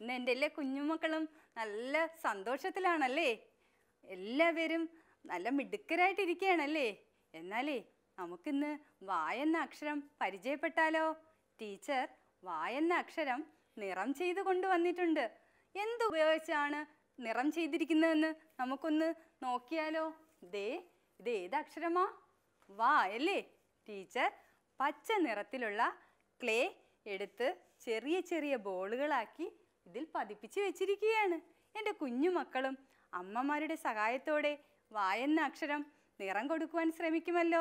ഇന്ന് എൻ്റെ എല്ലാ കുഞ്ഞുമക്കളും നല്ല സന്തോഷത്തിലാണല്ലേ എല്ലാവരും നല്ല മിടുക്കരായിട്ടിരിക്കുകയാണല്ലേ എന്നാലേ നമുക്കിന്ന് വായെന്ന അക്ഷരം പരിചയപ്പെട്ടാലോ ടീച്ചർ വായെന്ന അക്ഷരം നിറം ചെയ്ത് കൊണ്ടുവന്നിട്ടുണ്ട് എന്തുപയോഗിച്ചാണ് നിറം ചെയ്തിരിക്കുന്നതെന്ന് നമുക്കൊന്ന് നോക്കിയാലോ ദേ ഇത് ഏത് അക്ഷരമാ വാ അല്ലേ ടീച്ചർ പച്ച നിറത്തിലുള്ള ക്ലേ എടുത്ത് ചെറിയ ചെറിയ ബോളുകളാക്കി ഇതിൽ പതിപ്പിച്ച് വെച്ചിരിക്കുകയാണ് എൻ്റെ കുഞ്ഞുമക്കളും അമ്മമാരുടെ സഹായത്തോടെ വായെന്ന അക്ഷരം നിറം കൊടുക്കുവാൻ ശ്രമിക്കുമല്ലോ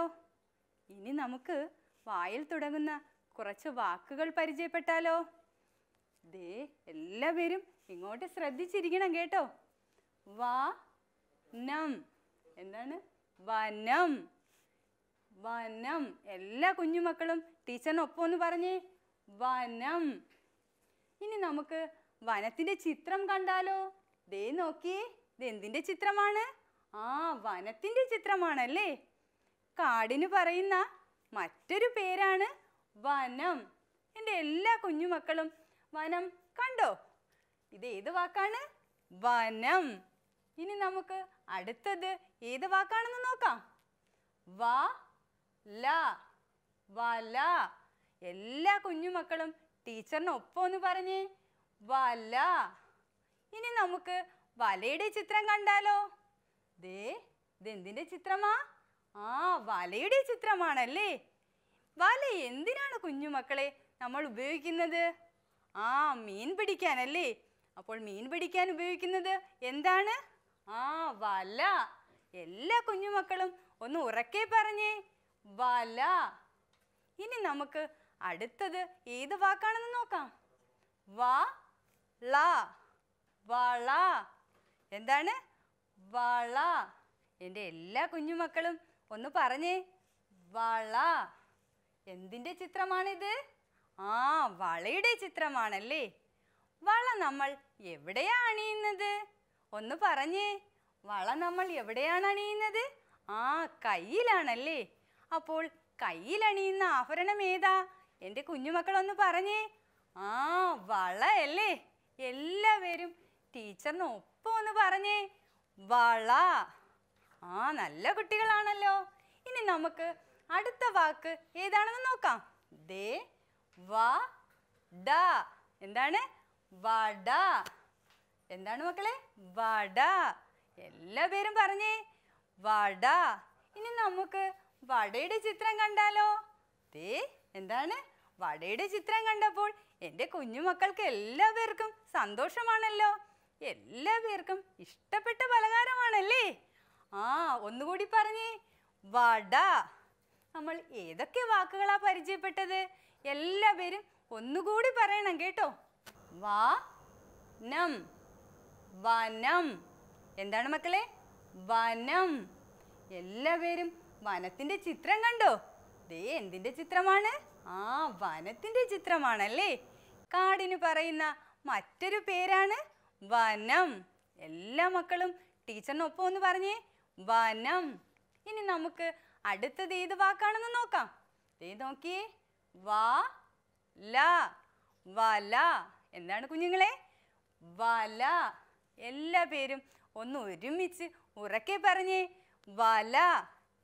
ഇനി നമുക്ക് വായിൽ തുടങ്ങുന്ന കുറച്ച് വാക്കുകൾ പരിചയപ്പെട്ടാലോ ദേ എല്ലാവരും ഇങ്ങോട്ട് ശ്രദ്ധിച്ചിരിക്കണം കേട്ടോ വാ നം എന്താണ് വനം വനം എല്ലാ കുഞ്ഞുമക്കളും ടീച്ചറിനൊപ്പം ഒന്ന് പറഞ്ഞേ വനം ഇനി നമുക്ക് വനത്തിന്റെ ചിത്രം കണ്ടാലോ ദേ നോക്കി ഇതെന്തിന്റെ ചിത്രമാണ് ആ വനത്തിന്റെ ചിത്രമാണല്ലേ കാടിന് പറയുന്ന മറ്റൊരു പേരാണ് വനം എൻ്റെ എല്ലാ കുഞ്ഞുമക്കളും വനം കണ്ടോ ഇത് ഏത് വാക്കാണ് വനം ഇനി നമുക്ക് അടുത്തത് ഏത് വാക്കാണെന്ന് നോക്കാം വ ല വല എല്ലാ കുഞ്ഞുമക്കളും ടീച്ചറിനൊപ്പം ഒന്ന് പറഞ്ഞേ വല ഇനി നമുക്ക് വലയുടെ ചിത്രം കണ്ടാലോ ദേ ഇതെന്തിൻ്റെ ചിത്രമാ ആ വലയുടെ ചിത്രമാണല്ലേ വല എന്തിനാണ് കുഞ്ഞുമക്കളെ നമ്മൾ ഉപയോഗിക്കുന്നത് ആ മീൻ പിടിക്കാനല്ലേ അപ്പോൾ മീൻ പിടിക്കാൻ ഉപയോഗിക്കുന്നത് എന്താണ് ആ വല എല്ലാ കുഞ്ഞുമക്കളും ഒന്ന് ഉറക്കെ പറഞ്ഞേ വല ഇനി നമുക്ക് അടുത്തത് ഏത് വാക്കാണെന്ന് നോക്കാം വാ ള വള എന്താണ് വള എൻ്റെ എല്ലാ കുഞ്ഞുമക്കളും ഒന്ന് പറഞ്ഞേ വള എന്തിൻ്റെ ചിത്രമാണിത് ആ വളയുടെ ചിത്രമാണല്ലേ വള നമ്മൾ എവിടെയാ അണിയുന്നത് ഒന്ന് പറഞ്ഞേ വള നമ്മൾ എവിടെയാണ് അണിയുന്നത് ആ കയ്യിലാണല്ലേ അപ്പോൾ കയ്യിൽ അണിയുന്ന ആഭരണം ഏതാ എൻ്റെ കുഞ്ഞുമക്കളൊന്ന് പറഞ്ഞേ ആ വള അല്ലേ എല്ലാവരും ടീച്ചറിന് ഒപ്പം ഒന്ന് പറഞ്ഞേ വള ആ നല്ല കുട്ടികളാണല്ലോ ഇനി നമുക്ക് അടുത്ത വാക്ക് ഏതാണെന്ന് നോക്കാം ദേ വ ഡ എന്താണ് വട എന്താണ് മക്കളെ വട എല്ലാ പേരും പറഞ്ഞേ വട ഇനി നമുക്ക് വടയുടെ ചിത്രം കണ്ടാലോ ദേ എന്താണ് വടയുടെ ചിത്രം കണ്ടപ്പോൾ എൻ്റെ കുഞ്ഞുമക്കൾക്ക് എല്ലാവർക്കും സന്തോഷമാണല്ലോ എല്ലാവർക്കും ഇഷ്ടപ്പെട്ട പലഹാരമാണല്ലേ ആ ഒന്നുകൂടി പറഞ്ഞേ വട നമ്മൾ ഏതൊക്കെ വാക്കുകളാ പരിചയപ്പെട്ടത് എല്ലാവരും ഒന്നുകൂടി പറയണം കേട്ടോ വാ നം വനം എന്താണ് മക്കളെ വനം എല്ലാവരും വനത്തിൻ്റെ ചിത്രം കണ്ടോ ദേ എന്തിൻ്റെ ചിത്രമാണ് ആ വനത്തിൻ്റെ ചിത്രമാണല്ലേ കാടിന് പറയുന്ന മറ്റൊരു പേരാണ് വനം എല്ലാ മക്കളും ടീച്ചറിനൊപ്പം ഒന്ന് പറഞ്ഞേ വനം ഇനി നമുക്ക് അടുത്തത് ഏത് വാക്കാണെന്ന് നോക്കാം ദേ നോക്കിയേ വാ ല വല എന്താണ് കുഞ്ഞുങ്ങളെ വല എല്ലാ പേരും ഒന്ന് ഒരുമിച്ച് ഉറക്കെ പറഞ്ഞേ വല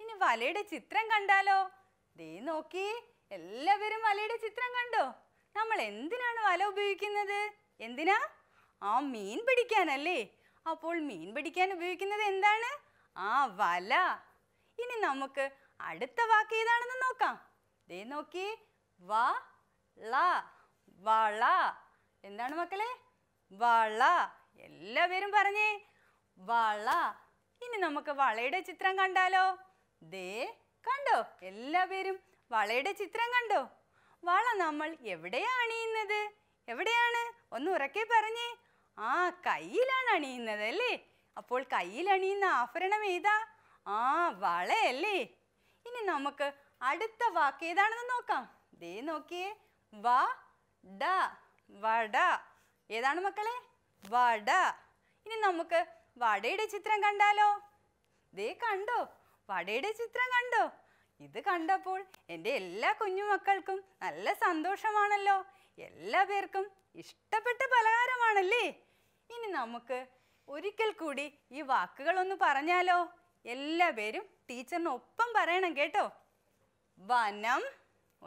ഇനി വലയുടെ ചിത്രം കണ്ടാലോ ദേ നോക്കി എല്ലാവരും വലയുടെ ചിത്രം കണ്ടോ നമ്മൾ എന്തിനാണ് വല ഉപയോഗിക്കുന്നത് എന്തിനാ ആ മീൻ പിടിക്കാനല്ലേ അപ്പോൾ മീൻ പിടിക്കാൻ ഉപയോഗിക്കുന്നത് എന്താണ് ആ വല ഇനി നമുക്ക് അടുത്ത വാക്ക് ഏതാണെന്ന് നോക്കാം ദേ നോക്കി വ ള വള എന്താണ് മക്കളെ വള എല്ലാവരും പറഞ്ഞേ വള ഇനി നമുക്ക് വളയുടെ ചിത്രം കണ്ടാലോ ദേ കണ്ടോ എല്ലാവരും വളയുടെ ചിത്രം കണ്ടോ വള നമ്മൾ എവിടെയാണ് അണിയുന്നത് എവിടെയാണ് ഒന്ന് ഉറക്കെ പറഞ്ഞേ ആ കയ്യിലാണ് അണിയുന്നത് അല്ലേ അപ്പോൾ കയ്യിൽ അണിയുന്ന ആഭരണം ഏതാ ആ വളയല്ലേ ഇനി നമുക്ക് അടുത്ത വാക്ക് ഏതാണെന്ന് നോക്കാം ദേ നോക്കിയേ വ ഡ വട ഏതാണ് മക്കളെ വട ഇനി നമുക്ക് വടയുടെ ചിത്രം കണ്ടാലോ ദേ കണ്ടോ വടയുടെ ചിത്രം കണ്ടോ ഇത് കണ്ടപ്പോൾ എൻ്റെ എല്ലാ കുഞ്ഞുമക്കൾക്കും നല്ല സന്തോഷമാണല്ലോ എല്ലാ പേർക്കും ഇഷ്ടപ്പെട്ട പലഹാരമാണല്ലേ ഇനി നമുക്ക് ഒരിക്കൽ കൂടി ഈ വാക്കുകളൊന്ന് പറഞ്ഞാലോ എല്ലാ പേരും ടീച്ചറിനൊപ്പം പറയണം കേട്ടോ വനം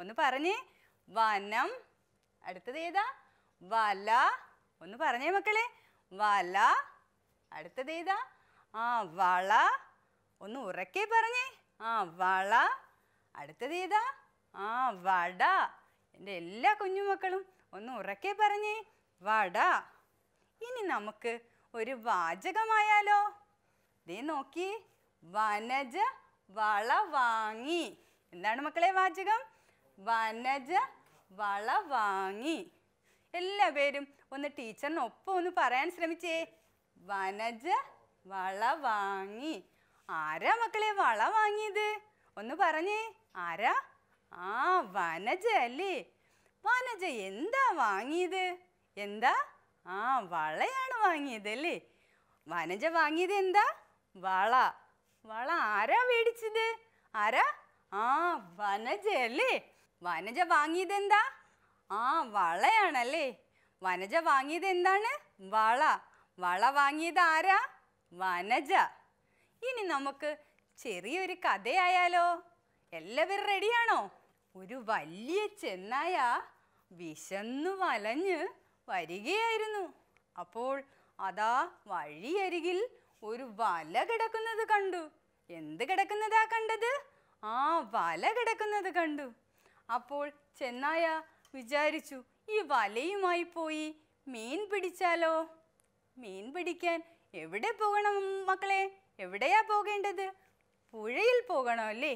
ഒന്ന് പറഞ്ഞേ വനം അടുത്തത് ഏതാ വല ഒന്ന് പറഞ്ഞേ മക്കളെ വല അടുത്തത് ഏതാ ആ വള ഒന്ന് ഉറക്കെ പറഞ്ഞേ ആ വള അടുത്തത് ഏതാ ആ വട എൻ്റെ എല്ലാ കുഞ്ഞുമക്കളും ഒന്ന് ഉറക്കെ പറഞ്ഞേ വട ഇനി നമുക്ക് ഒരു വാചകമായാലോ ദേ നോക്കി വനജ വള വാങ്ങി എന്താണ് മക്കളെ വാചകം വനജ വള വാങ്ങി എല്ലാ പേരും ഒന്ന് ടീച്ചറിനൊപ്പം ഒന്ന് പറയാൻ ശ്രമിച്ചേ വനജ വള വാങ്ങി ആരാ മക്കളെ വള വാങ്ങിയത് ഒന്ന് പറഞ്ഞേ ആരാ ആ വനജ അല്ലേ വനജ എന്താ വാങ്ങിയത് എന്താ ആ വളയാണ് വാങ്ങിയത് അല്ലേ വനജ വാങ്ങിയത് എന്താ വള വള ആരാ മേടിച്ചത് ആരാ ആ വനജ അല്ലേ വനജ വാങ്ങിയത് എന്താ ആ വളയാണല്ലേ വനജ വാങ്ങിയത് എന്താണ് വള വള വാങ്ങിയത് ആരാ വനജ ഇനി നമുക്ക് ചെറിയൊരു കഥയായാലോ എല്ലാവരും റെഡിയാണോ ഒരു വലിയ ചെന്നായ വിശന്നു വലഞ്ഞ് വരികയായിരുന്നു അപ്പോൾ അതാ വഴിയരികിൽ ഒരു വല കിടക്കുന്നത് കണ്ടു എന്ത് കിടക്കുന്നതാ കണ്ടത് ആ വല കിടക്കുന്നത് കണ്ടു അപ്പോൾ ചെന്നായ വിചാരിച്ചു ഈ വലയുമായി പോയി മീൻ പിടിച്ചാലോ മീൻ പിടിക്കാൻ എവിടെ പോകണം മക്കളെ എവിടെയാ പോകേണ്ടത് പുഴയിൽ പോകണോ അല്ലേ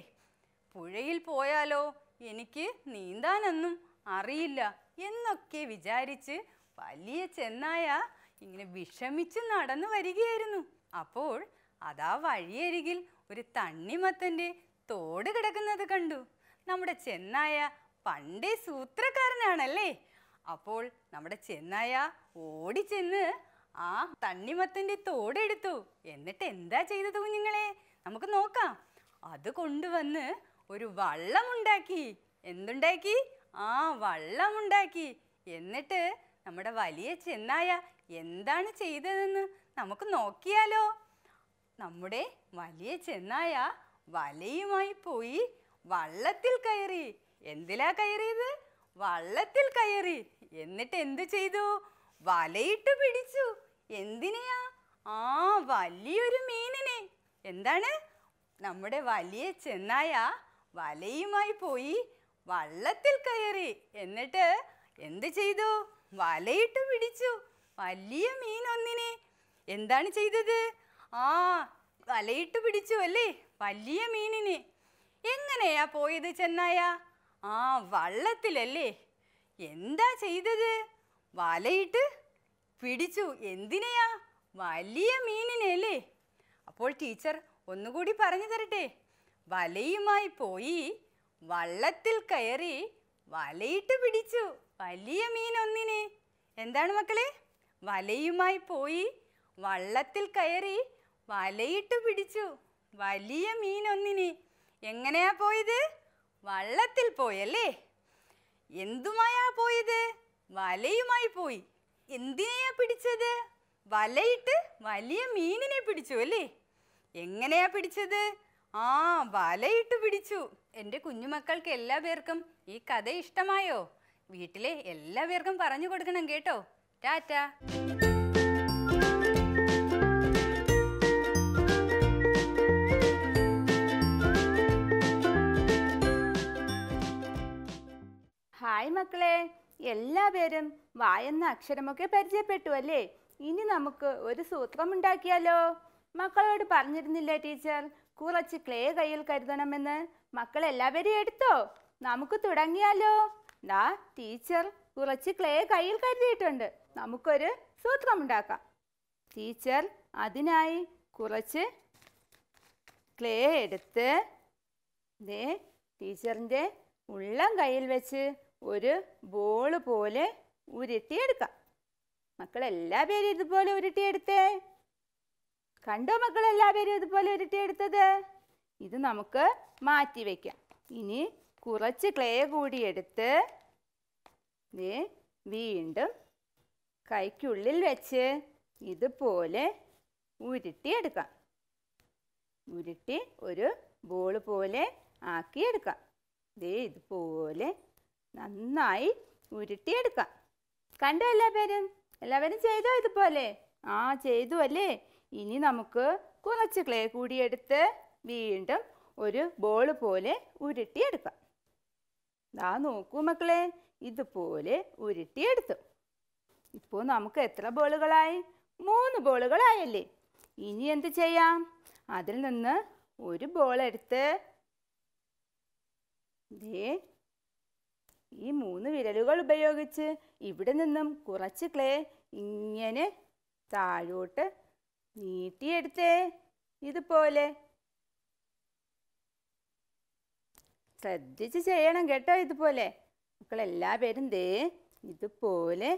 പുഴയിൽ പോയാലോ എനിക്ക് നീന്താനൊന്നും അറിയില്ല എന്നൊക്കെ വിചാരിച്ച് വലിയ ചെന്നായ ഇങ്ങനെ വിഷമിച്ച് നടന്നു വരികയായിരുന്നു അപ്പോൾ അതാ വഴിയരികിൽ ഒരു തണ്ണിമത്തൻ്റെ തോട് കിടക്കുന്നത് കണ്ടു നമ്മുടെ ചെന്നായ പണ്ടേ സൂത്രക്കാരനാണല്ലേ അപ്പോൾ നമ്മുടെ ചെന്നായ ഓടിച്ചെന്ന് ആ തണ്ണിമത്തന്റെ തോടെടുത്തു എന്നിട്ട് എന്താ ചെയ്തത് കുഞ്ഞുങ്ങളെ നമുക്ക് നോക്കാം അത് കൊണ്ടുവന്ന് ഒരു വള്ളമുണ്ടാക്കി എന്തുണ്ടാക്കി ആ വള്ളമുണ്ടാക്കി എന്നിട്ട് നമ്മുടെ വലിയ ചെന്നായ എന്താണ് ചെയ്തതെന്ന് നമുക്ക് നോക്കിയാലോ നമ്മുടെ വലിയ ചെന്നായ വലയുമായി പോയി വള്ളത്തിൽ കയറി എന്തിലാ കയറിയത് വള്ളത്തിൽ കയറി എന്നിട്ട് എന്തു ചെയ്തു വലയിട്ട് പിടിച്ചു എന്തിനെയാ ആ വലിയൊരു മീനിനെ എന്താണ് നമ്മുടെ വലിയ ചെന്നായ വലയുമായി പോയി വള്ളത്തിൽ കയറി എന്നിട്ട് എന്ത് ചെയ്തു വലയിട്ട് പിടിച്ചു വലിയ മീൻ ഒന്നിനെ എന്താണ് ചെയ്തത് ആ വലയിട്ട് പിടിച്ചു അല്ലേ വലിയ മീനിനെ എങ്ങനെയാ പോയത് ചെന്നായ ആ വള്ളത്തിലല്ലേ എന്താ ചെയ്തത് വലയിട്ട് പിടിച്ചു എന്തിനെയാ വലിയ മീനിനെയല്ലേ അപ്പോൾ ടീച്ചർ ഒന്നുകൂടി പറഞ്ഞു തരട്ടെ വലയുമായി പോയി വള്ളത്തിൽ കയറി വലയിട്ട് പിടിച്ചു വലിയ മീൻ ഒന്നിനെ എന്താണ് മക്കളെ വലയുമായി പോയി വള്ളത്തിൽ കയറി വലയിട്ട് പിടിച്ചു വലിയ മീൻ ഒന്നിനെ എങ്ങനെയാ പോയത് വള്ളത്തിൽ പോയല്ലേ എന്തുമായാ പോയത് വലയുമായി പോയി എന്തിനെയാ പിടിച്ചത് വലയിട്ട് വലിയ മീനിനെ പിടിച്ചു അല്ലേ എങ്ങനെയാ പിടിച്ചത് ആ വലയിട്ട് പിടിച്ചു എൻ്റെ കുഞ്ഞുമക്കൾക്ക് എല്ലാ പേർക്കും ഈ കഥ ഇഷ്ടമായോ വീട്ടിലെ എല്ലാ പേർക്കും പറഞ്ഞു കൊടുക്കണം കേട്ടോ ടാറ്റ ഹായ് മക്കളെ എല്ലാവരും വായെന്ന അക്ഷരമൊക്കെ പരിചയപ്പെട്ടു അല്ലേ ഇനി നമുക്ക് ഒരു സൂത്രം ഉണ്ടാക്കിയാലോ മക്കളോട് പറഞ്ഞിരുന്നില്ല ടീച്ചർ കുറച്ച് ക്ലേ കയ്യിൽ കരുതണമെന്ന് മക്കൾ എല്ലാവരും എടുത്തോ നമുക്ക് തുടങ്ങിയാലോ ദാ ടീച്ചർ കുറച്ച് ക്ലേ കയ്യിൽ കരുതിയിട്ടുണ്ട് നമുക്കൊരു സൂത്രം ഉണ്ടാക്കാം ടീച്ചർ അതിനായി കുറച്ച് ക്ലേ എടുത്ത് ദേ ടീച്ചറിൻ്റെ ഉള്ളം കയ്യിൽ വെച്ച് ഒരു ബോൾ പോലെ ഉരുട്ടിയെടുക്കാം മക്കൾ എല്ലാ പേരും ഇതുപോലെ ഉരുട്ടിയെടുത്തേ കണ്ടോ മക്കൾ എല്ലാ പേരും ഇതുപോലെ ഉരുട്ടിയെടുത്തത് ഇത് നമുക്ക് മാറ്റി വയ്ക്കാം ഇനി കുറച്ച് ക്ലേ കൂടി എടുത്ത് വീണ്ടും കൈക്കുള്ളിൽ വെച്ച് ഇതുപോലെ ഉരുട്ടിയെടുക്കാം ഉരുട്ടി ഒരു ബോൾ പോലെ ആക്കിയെടുക്കാം ദേ ഇതുപോലെ നന്നായി ഉരുട്ടിയെടുക്കാം കണ്ടോ എല്ലാവരും എല്ലാവരും ചെയ്തോ ഇതുപോലെ ആ ചെയ്തു അല്ലേ ഇനി നമുക്ക് കുറച്ച് ക്ലേ കൂടി എടുത്ത് വീണ്ടും ഒരു ബോൾ പോലെ ഉരുട്ടിയെടുക്കാം ദാ നോക്കൂ മക്കളെ ഇതുപോലെ ഉരുട്ടിയെടുത്തു ഇപ്പോൾ നമുക്ക് എത്ര ബോളുകളായി മൂന്ന് ബോളുകളായല്ലേ ഇനി എന്ത് ചെയ്യാം അതിൽ നിന്ന് ഒരു ബോൾ എടുത്ത് ദേ ഈ മൂന്ന് വിരലുകൾ ഉപയോഗിച്ച് ഇവിടെ നിന്നും കുറച്ച് ക്ലേ ഇങ്ങനെ താഴോട്ട് നീട്ടിയെടുത്തേ ഇതുപോലെ ശ്രദ്ധിച്ച് ചെയ്യണം കേട്ടോ ഇതുപോലെ മക്കളെല്ലാ പേരും ദേ ഇതുപോലെ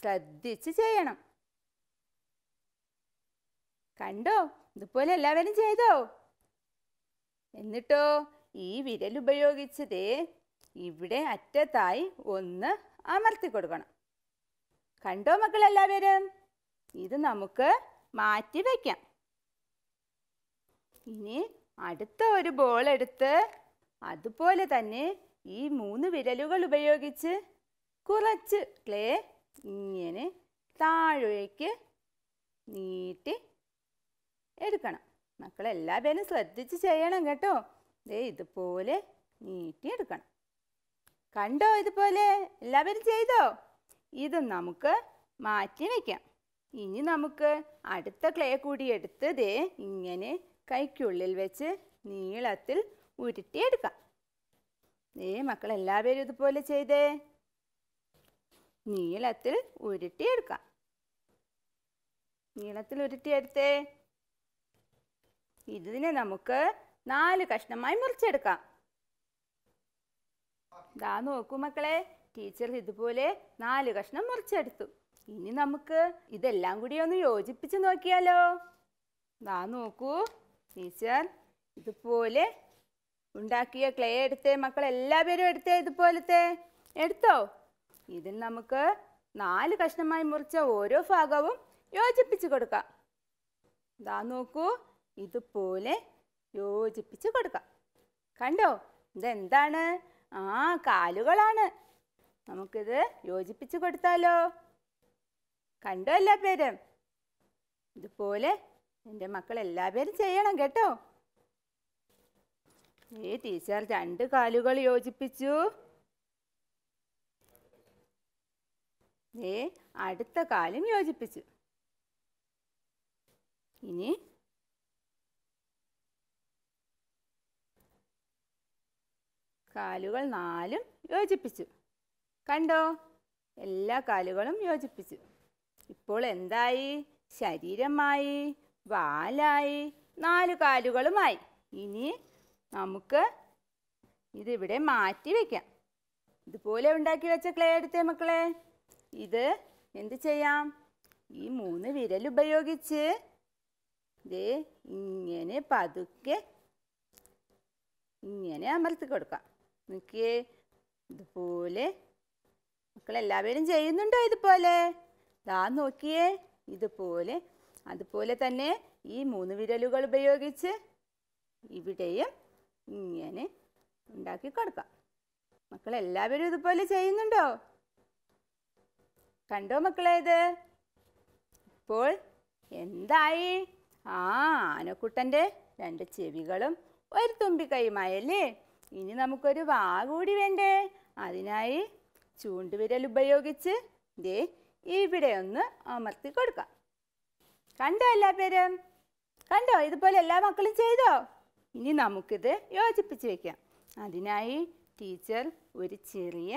ശ്രദ്ധിച്ച് ചെയ്യണം കണ്ടോ ഇതുപോലെ എല്ലാവരും ചെയ്തോ എന്നിട്ടോ ഈ വിരൽ ഉപയോഗിച്ചതേ ഇവിടെ അറ്റത്തായി ഒന്ന് അമർത്തി കൊടുക്കണം കണ്ടോ മക്കൾ എല്ലാവരും ഇത് നമുക്ക് മാറ്റി വയ്ക്കാം ഇനി അടുത്ത ഒരു ബോൾ എടുത്ത് അതുപോലെ തന്നെ ഈ മൂന്ന് വിരലുകൾ ഉപയോഗിച്ച് കുറച്ച് ക്ലേ ഇങ്ങനെ താഴേക്ക് നീട്ടി എടുക്കണം മക്കളെല്ലാവരും ശ്രദ്ധിച്ച് ചെയ്യണം കേട്ടോ ദേ ഇതുപോലെ നീട്ടി എടുക്കണം കണ്ടോ ഇതുപോലെ എല്ലാവരും ചെയ്തോ ഇത് നമുക്ക് മാറ്റി വയ്ക്കാം ഇനി നമുക്ക് അടുത്ത ക്ലേ കൂടി എടുത്തത് ഇങ്ങനെ കൈക്കുള്ളിൽ വെച്ച് നീളത്തിൽ ഉരുട്ടിയെടുക്കാം ദേ എല്ലാവരും ഇതുപോലെ ചെയ്തേ നീളത്തിൽ ഉരുട്ടിയെടുക്കാം നീളത്തിൽ ഉരുട്ടിയെടുത്തേ ഇതിനെ നമുക്ക് നാല് കഷ്ണമായി മുറിച്ചെടുക്കാം ദാ നോക്കൂ മക്കളെ ടീച്ചർ ഇതുപോലെ നാല് കഷ്ണം മുറിച്ചെടുത്തു ഇനി നമുക്ക് ഇതെല്ലാം കൂടി ഒന്ന് യോജിപ്പിച്ച് നോക്കിയാലോ ദാ നോക്കൂ ടീച്ചർ ഇതുപോലെ ഉണ്ടാക്കിയ ക്ലേ എടുത്തേ മക്കൾ എല്ലാവരും എടുത്തേ ഇതുപോലത്തെ എടുത്തോ ഇതിൽ നമുക്ക് നാല് കഷ്ണമായി മുറിച്ച ഓരോ ഭാഗവും യോജിപ്പിച്ച് കൊടുക്കാം ദാ നോക്കൂ ഇതുപോലെ യോജിപ്പിച്ച് കൊടുക്കാം കണ്ടോ ഇതെന്താണ് ആ കാലുകളാണ് നമുക്കിത് യോജിപ്പിച്ചു കൊടുത്താലോ കണ്ടോ എല്ലാ പേരും ഇതുപോലെ എൻ്റെ മക്കൾ എല്ലാ പേരും ചെയ്യണം കേട്ടോ ഈ ടീച്ചർ രണ്ട് കാലുകൾ യോജിപ്പിച്ചു ഏ അടുത്ത കാലും യോജിപ്പിച്ചു ഇനി കാലുകൾ നാലും യോജിപ്പിച്ചു കണ്ടോ എല്ലാ കാലുകളും യോജിപ്പിച്ചു ഇപ്പോൾ എന്തായി ശരീരമായി വാലായി നാല് കാലുകളുമായി ഇനി നമുക്ക് ഇതിവിടെ മാറ്റി വയ്ക്കാം ഇതുപോലെ ഉണ്ടാക്കി വെച്ച ക്ലേ എടുത്ത മക്കളെ ഇത് എന്ത് ചെയ്യാം ഈ മൂന്ന് വിരൽ ഉപയോഗിച്ച് ദേ ഇങ്ങനെ പതുക്കെ ഇങ്ങനെ അമർത്തി കൊടുക്കാം നോക്കിയേ ഇതുപോലെ മക്കൾ എല്ലാവരും ചെയ്യുന്നുണ്ടോ ഇതുപോലെ ദാ നോക്കിയേ ഇതുപോലെ അതുപോലെ തന്നെ ഈ മൂന്ന് വിരലുകൾ ഉപയോഗിച്ച് ഇവിടെയും ഇങ്ങനെ ഉണ്ടാക്കി കൊടുക്കാം മക്കൾ എല്ലാവരും ഇതുപോലെ ചെയ്യുന്നുണ്ടോ കണ്ടോ മക്കളെ ഇത് ഇപ്പോൾ എന്തായി ആ ആനക്കുട്ടൻ്റെ രണ്ട് ചെവികളും ഒരു തുമ്പിക്കൈയുമായല്ലേ ഇനി നമുക്കൊരു വാ കൂടി വേണ്ടേ അതിനായി ചൂണ്ടുവിരൽ ഉപയോഗിച്ച് ദേ ഇവിടെ ഒന്ന് അമർത്തി കൊടുക്കാം കണ്ടോ എല്ലാ പേരും കണ്ടോ ഇതുപോലെ എല്ലാ മക്കളും ചെയ്തോ ഇനി നമുക്കിത് യോജിപ്പിച്ച് വെക്കാം അതിനായി ടീച്ചർ ഒരു ചെറിയ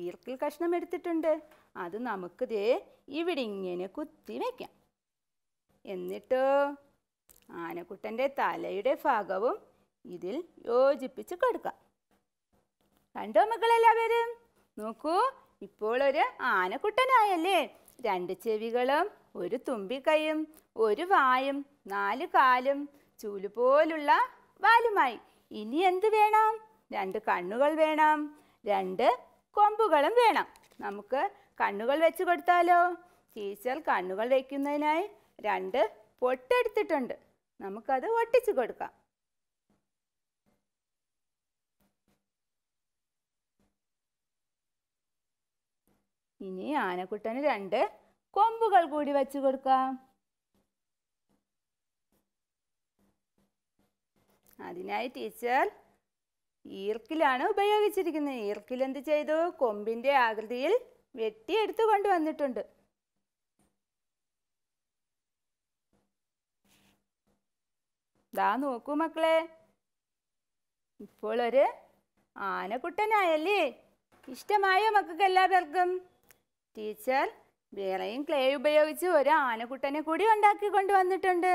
ഈർക്കൽ കഷ്ണം എടുത്തിട്ടുണ്ട് അത് നമുക്ക് ദേ ഇവിടെ ഇങ്ങനെ കുത്തി വയ്ക്കാം എന്നിട്ടോ ആനക്കുട്ടൻ്റെ തലയുടെ ഭാഗവും ഇതിൽ യോജിപ്പിച്ച് കൊടുക്കുക കണ്ടോ മക്കളെല്ലാവരും നോക്കൂ ഇപ്പോൾ ഒരു ആനക്കുട്ടനായല്ലേ രണ്ട് ചെവികളും ഒരു തുമ്പിക്കൈയും ഒരു വായും നാല് കാലും ചൂല് പോലുള്ള വാലുമായി ഇനി എന്ത് വേണം രണ്ട് കണ്ണുകൾ വേണം രണ്ട് കൊമ്പുകളും വേണം നമുക്ക് കണ്ണുകൾ വെച്ച് കൊടുത്താലോ ടീച്ചർ കണ്ണുകൾ വയ്ക്കുന്നതിനായി രണ്ട് പൊട്ടെടുത്തിട്ടുണ്ട് നമുക്കത് ഒട്ടിച്ചു കൊടുക്കാം ഇനി ആനക്കുട്ടന് രണ്ട് കൊമ്പുകൾ കൂടി വച്ചു കൊടുക്കാം അതിനായി ടീച്ചർ ഈർക്കിലാണ് ഉപയോഗിച്ചിരിക്കുന്നത് ഈർക്കിൽ എന്ത് ചെയ്തു കൊമ്പിന്റെ ആകൃതിയിൽ വെട്ടിയെടുത്തു കൊണ്ടുവന്നിട്ടുണ്ട് ദാ നോക്കൂ മക്കളെ ഇപ്പോൾ ഒരു ആനക്കുട്ടനായല്ലേ ഇഷ്ടമായോ മക്കൾക്ക് എല്ലാവർക്കും ടീച്ചർ വേറെയും ക്ലേ ഉപയോഗിച്ച് ഒരു ആനക്കുട്ടനെ കൂടി ഉണ്ടാക്കി കൊണ്ടുവന്നിട്ടുണ്ട്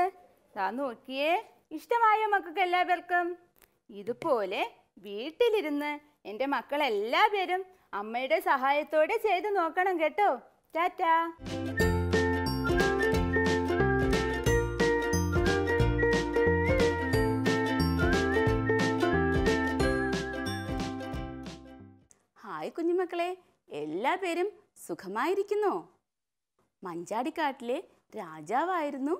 താ നോക്കിയേ ഇഷ്ടമായ മക്കൾക്ക് എല്ലാവർക്കും ഇതുപോലെ വീട്ടിലിരുന്ന് എൻ്റെ മക്കൾ എല്ലാവരും അമ്മയുടെ സഹായത്തോടെ ചെയ്ത് നോക്കണം കേട്ടോ ടാറ്റ ഹായ് കുഞ്ഞുമക്കളെ എല്ലാ പേരും സുഖമായിരിക്കുന്നോ മഞ്ചാടിക്കാട്ടിലെ രാജാവായിരുന്നു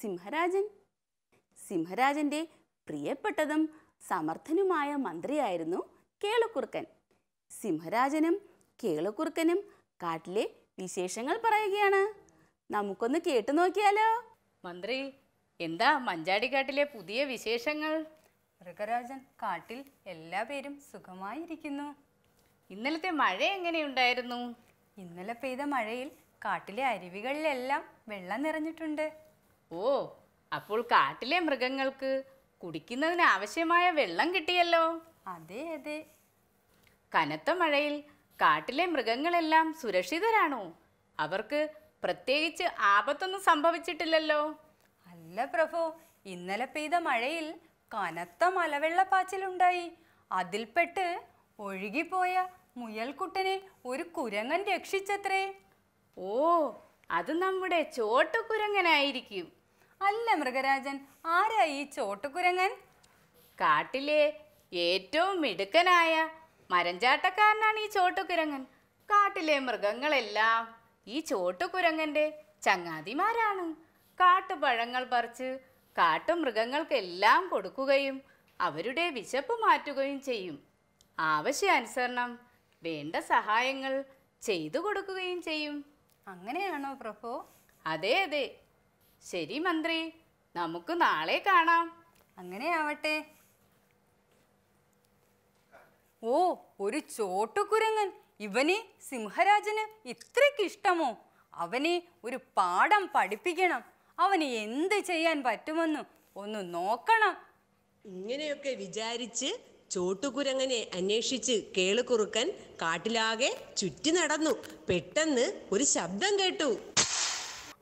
സിംഹരാജൻ സിംഹരാജന്റെ പ്രിയപ്പെട്ടതും സമർത്ഥനുമായ മന്ത്രിയായിരുന്നു കേളക്കുറുക്കൻ സിംഹരാജനും കേളക്കുറുക്കനും കാട്ടിലെ വിശേഷങ്ങൾ പറയുകയാണ് നമുക്കൊന്ന് കേട്ടു നോക്കിയാലോ മന്ത്രി എന്താ മഞ്ചാടിക്കാട്ടിലെ പുതിയ വിശേഷങ്ങൾ മൃഗരാജൻ കാട്ടിൽ എല്ലാ പേരും സുഖമായിരിക്കുന്നു ഇന്നലത്തെ മഴ എങ്ങനെയുണ്ടായിരുന്നു ഇന്നലെ പെയ്ത മഴയിൽ കാട്ടിലെ അരുവികളിലെല്ലാം വെള്ളം നിറഞ്ഞിട്ടുണ്ട് ഓ അപ്പോൾ കാട്ടിലെ മൃഗങ്ങൾക്ക് കുടിക്കുന്നതിന് ആവശ്യമായ വെള്ളം കിട്ടിയല്ലോ അതെ അതെ കനത്ത മഴയിൽ കാട്ടിലെ മൃഗങ്ങളെല്ലാം സുരക്ഷിതരാണോ അവർക്ക് പ്രത്യേകിച്ച് ആപത്തൊന്നും സംഭവിച്ചിട്ടില്ലല്ലോ അല്ല പ്രഭു ഇന്നലെ പെയ്ത മഴയിൽ കനത്ത മലവെള്ളപ്പാച്ചിലുണ്ടായി അതിൽപ്പെട്ട് ഒഴുകിപ്പോയ മുയൽക്കുട്ടനെ ഒരു കുരങ്ങൻ രക്ഷിച്ചത്രേ ഓ അത് നമ്മുടെ ചോട്ടുകുരങ്ങനായിരിക്കും അല്ല മൃഗരാജൻ ആരാ ഈ ചോട്ടുകുരങ്ങൻ കാട്ടിലെ ഏറ്റവും മിടുക്കനായ മരഞ്ചാട്ടക്കാരനാണ് ഈ ചോട്ടുകുരങ്ങൻ കാട്ടിലെ മൃഗങ്ങളെല്ലാം ഈ ചോട്ടുകുരങ്ങൻ്റെ ചങ്ങാതിമാരാണ് കാട്ടുപഴങ്ങൾ പറിച്ച് കാട്ടുമൃഗങ്ങൾക്കെല്ലാം കൊടുക്കുകയും അവരുടെ വിശപ്പ് മാറ്റുകയും ചെയ്യും ആവശ്യാനുസരണം വേണ്ട സഹായങ്ങൾ ചെയ്തു കൊടുക്കുകയും ചെയ്യും അങ്ങനെയാണോ പ്രഭു അതെ അതെ ശരി മന്ത്രി നമുക്ക് നാളെ കാണാം അങ്ങനെയാവട്ടെ ഓ ഒരു ചോട്ടുകുരങ്ങൻ ഇവനെ സിംഹരാജന് ഇത്രയ്ക്ക് ഇഷ്ടമോ അവനെ ഒരു പാഠം പഠിപ്പിക്കണം അവന് എന്ത് ചെയ്യാൻ പറ്റുമെന്ന് ഒന്ന് നോക്കണം ഇങ്ങനെയൊക്കെ വിചാരിച്ച് ചോട്ടുകുരങ്ങനെ അന്വേഷിച്ച് കേളുകുറുക്കൻ കാട്ടിലാകെ ചുറ്റി നടന്നു പെട്ടെന്ന് ഒരു ശബ്ദം കേട്ടു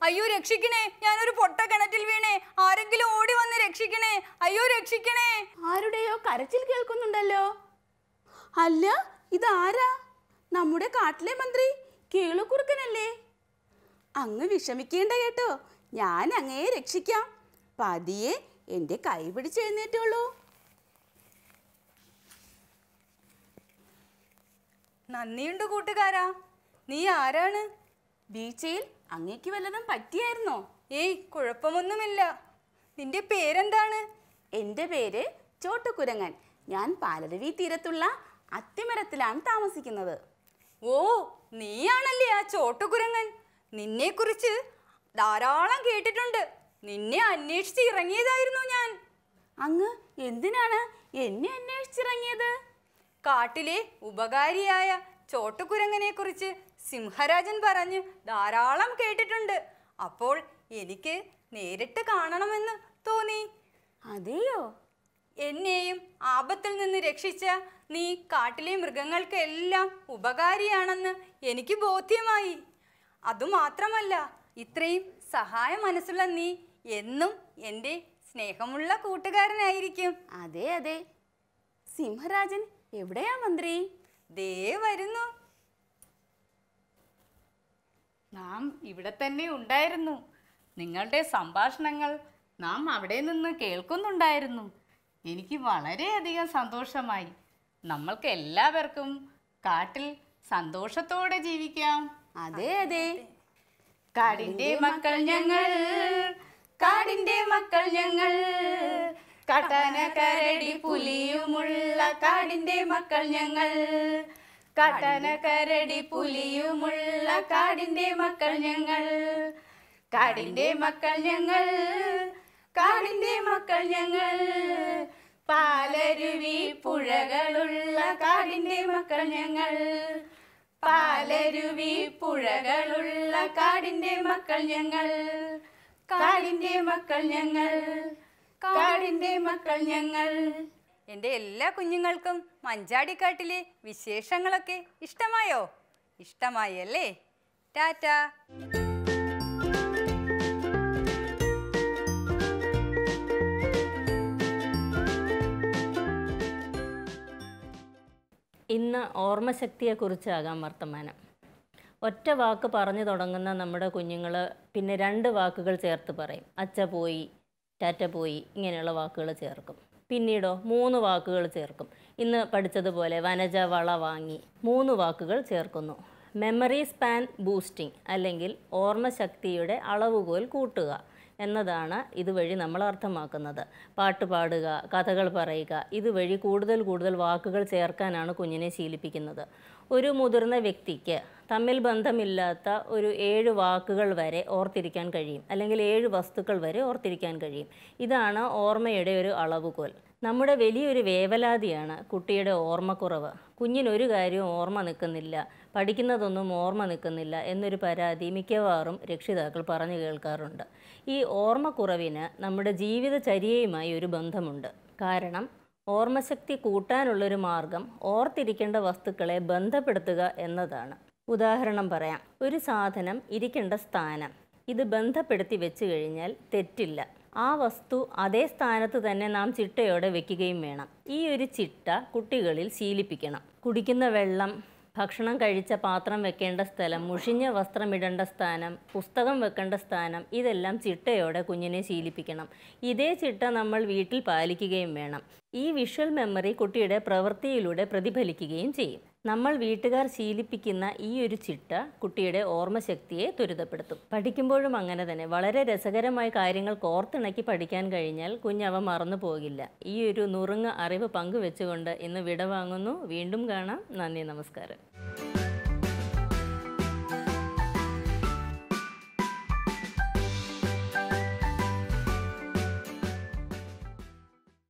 അയ്യോ രക്ഷിക്കണേ ഞാനൊരു പൊട്ട കിണറ്റിൽ വീണേ ആരെങ്കിലും ഓടി വന്ന് രക്ഷിക്കണേ അയ്യോ രക്ഷിക്കണേ ആരുടെയോ കരച്ചിൽ കേൾക്കുന്നുണ്ടല്ലോ അല്ല ഇതാരാ നമ്മുടെ കാട്ടിലെ മന്ത്രി കേളുകുറുക്കനല്ലേ അങ്ങ് വിഷമിക്കേണ്ട കേട്ടോ ഞാൻ അങ്ങേ രക്ഷിക്കാം പതിയെ എൻ്റെ കൈ പിടിച്ച് എഴുന്നേറ്റുള്ളൂ നന്ദിയുണ്ട് കൂട്ടുകാരാ നീ ആരാണ് ബീച്ചയിൽ അങ്ങേക്ക് വല്ലതും പറ്റിയായിരുന്നോ ഏയ് കുഴപ്പമൊന്നുമില്ല നിന്റെ പേരെന്താണ് എൻ്റെ പേര് ചോട്ടുകുരങ്ങൻ ഞാൻ പാലരുവി തീരത്തുള്ള അത്തിമരത്തിലാണ് താമസിക്കുന്നത് ഓ നീയാണല്ലേ ആ ചോട്ടുകുരങ്ങൻ നിന്നെക്കുറിച്ച് ധാരാളം കേട്ടിട്ടുണ്ട് നിന്നെ അന്വേഷിച്ച് ഇറങ്ങിയതായിരുന്നു ഞാൻ അങ്ങ് എന്തിനാണ് എന്നെ അന്വേഷിച്ചിറങ്ങിയത് കാട്ടിലെ ഉപകാരിയായ ചോട്ടുകുരങ്ങനെക്കുറിച്ച് സിംഹരാജൻ പറഞ്ഞ് ധാരാളം കേട്ടിട്ടുണ്ട് അപ്പോൾ എനിക്ക് നേരിട്ട് കാണണമെന്ന് തോന്നി അതെയോ എന്നെയും ആപത്തിൽ നിന്ന് രക്ഷിച്ച നീ കാട്ടിലെ മൃഗങ്ങൾക്കെല്ലാം ഉപകാരിയാണെന്ന് എനിക്ക് ബോധ്യമായി അതുമാത്രമല്ല ഇത്രയും സഹായ മനസ്സുള്ള നീ എന്നും എൻ്റെ സ്നേഹമുള്ള കൂട്ടുകാരനായിരിക്കും അതെ അതെ സിംഹരാജൻ എവിടെയാ മന്ത്രി ദേ വരുന്നു നാം ഇവിടെ തന്നെ ഉണ്ടായിരുന്നു നിങ്ങളുടെ സംഭാഷണങ്ങൾ നാം അവിടെ നിന്ന് കേൾക്കുന്നുണ്ടായിരുന്നു എനിക്ക് വളരെയധികം സന്തോഷമായി നമ്മൾക്ക് എല്ലാവർക്കും കാട്ടിൽ സന്തോഷത്തോടെ ജീവിക്കാം അതെ അതെ കാടിന്റെ മക്കൾ ഞങ്ങൾ കാടിന്റെ മക്കൾ ഞങ്ങൾ കാട്ടാന കരടി പുലിയുമുള്ള കാടിന്റെ മക്കൾ ഞങ്ങൾ കാട്ടാന കരടി പുലിയുമുള്ള കാടിന്റെ മക്കൾ ഞങ്ങൾ കാടിന്റെ മക്കൾ ഞങ്ങൾ കാടിന്റെ മക്കൾ ഞങ്ങൾ പാലരുവി പുഴകളുള്ള കാടിന്റെ മക്കൾ ഞങ്ങൾ പാലരുവി പുഴകളുള്ള കാടിന്റെ മക്കൾ ഞങ്ങൾ കാടിന്റെ മക്കൾ ഞങ്ങൾ കാടിന്റെ മക്കൾ ഞങ്ങൾ എൻ്റെ എല്ലാ കുഞ്ഞുങ്ങൾക്കും മഞ്ചാടിക്കാട്ടിലെ വിശേഷങ്ങളൊക്കെ ഇഷ്ടമായോ ഇഷ്ടമായി അല്ലേ ടാറ്റ ഇന്ന് ഓർമ്മശക്തിയെക്കുറിച്ചാകാം വർത്തമാനം ഒറ്റ വാക്ക് പറഞ്ഞു തുടങ്ങുന്ന നമ്മുടെ കുഞ്ഞുങ്ങൾ പിന്നെ രണ്ട് വാക്കുകൾ ചേർത്ത് പറയും അച്ഛ പോയി ടാറ്റ പോയി ഇങ്ങനെയുള്ള വാക്കുകൾ ചേർക്കും പിന്നീടോ മൂന്ന് വാക്കുകൾ ചേർക്കും ഇന്ന് പഠിച്ചതുപോലെ വനജ വള വാങ്ങി മൂന്ന് വാക്കുകൾ ചേർക്കുന്നു മെമ്മറി സ്പാൻ ബൂസ്റ്റിംഗ് അല്ലെങ്കിൽ ഓർമ്മശക്തിയുടെ അളവുകോൽ കൂട്ടുക എന്നതാണ് ഇതുവഴി നമ്മൾ അർത്ഥമാക്കുന്നത് പാട്ട് പാടുക കഥകൾ പറയുക ഇതുവഴി കൂടുതൽ കൂടുതൽ വാക്കുകൾ ചേർക്കാനാണ് കുഞ്ഞിനെ ശീലിപ്പിക്കുന്നത് ഒരു മുതിർന്ന വ്യക്തിക്ക് തമ്മിൽ ബന്ധമില്ലാത്ത ഒരു ഏഴ് വാക്കുകൾ വരെ ഓർത്തിരിക്കാൻ കഴിയും അല്ലെങ്കിൽ ഏഴ് വസ്തുക്കൾ വരെ ഓർത്തിരിക്കാൻ കഴിയും ഇതാണ് ഓർമ്മയുടെ ഒരു അളവുകോൽ നമ്മുടെ വലിയൊരു വേവലാതിയാണ് കുട്ടിയുടെ ഓർമ്മക്കുറവ് കുഞ്ഞിനൊരു കാര്യവും ഓർമ്മ നിൽക്കുന്നില്ല പഠിക്കുന്നതൊന്നും ഓർമ്മ നിൽക്കുന്നില്ല എന്നൊരു പരാതി മിക്കവാറും രക്ഷിതാക്കൾ പറഞ്ഞു കേൾക്കാറുണ്ട് ഈ ഓർമ്മക്കുറവിന് നമ്മുടെ ജീവിതചര്യയുമായി ഒരു ബന്ധമുണ്ട് കാരണം ഓർമ്മശക്തി കൂട്ടാനുള്ളൊരു മാർഗം ഓർത്തിരിക്കേണ്ട വസ്തുക്കളെ ബന്ധപ്പെടുത്തുക എന്നതാണ് ഉദാഹരണം പറയാം ഒരു സാധനം ഇരിക്കേണ്ട സ്ഥാനം ഇത് ബന്ധപ്പെടുത്തി വെച്ച് കഴിഞ്ഞാൽ തെറ്റില്ല ആ വസ്തു അതേ സ്ഥാനത്ത് തന്നെ നാം ചിട്ടയോടെ വെക്കുകയും വേണം ഈ ഒരു ചിട്ട കുട്ടികളിൽ ശീലിപ്പിക്കണം കുടിക്കുന്ന വെള്ളം ഭക്ഷണം കഴിച്ച പാത്രം വെക്കേണ്ട സ്ഥലം മുഷിഞ്ഞ വസ്ത്രം ഇടേണ്ട സ്ഥാനം പുസ്തകം വെക്കേണ്ട സ്ഥാനം ഇതെല്ലാം ചിട്ടയോടെ കുഞ്ഞിനെ ശീലിപ്പിക്കണം ഇതേ ചിട്ട നമ്മൾ വീട്ടിൽ പാലിക്കുകയും വേണം ഈ വിഷ്വൽ മെമ്മറി കുട്ടിയുടെ പ്രവൃത്തിയിലൂടെ പ്രതിഫലിക്കുകയും ചെയ്യും നമ്മൾ വീട്ടുകാർ ശീലിപ്പിക്കുന്ന ഈ ഒരു ചിട്ട കുട്ടിയുടെ ഓർമ്മശക്തിയെ ത്വരിതപ്പെടുത്തും പഠിക്കുമ്പോഴും അങ്ങനെ തന്നെ വളരെ രസകരമായ കാര്യങ്ങൾ കോർത്തിണക്കി പഠിക്കാൻ കഴിഞ്ഞാൽ കുഞ്ഞവ മറന്നു പോകില്ല ഈ ഒരു നുറുങ്ങ അറിവ് പങ്കുവെച്ചുകൊണ്ട് ഇന്ന് വിടവാങ്ങുന്നു വീണ്ടും കാണാം നന്ദി നമസ്കാരം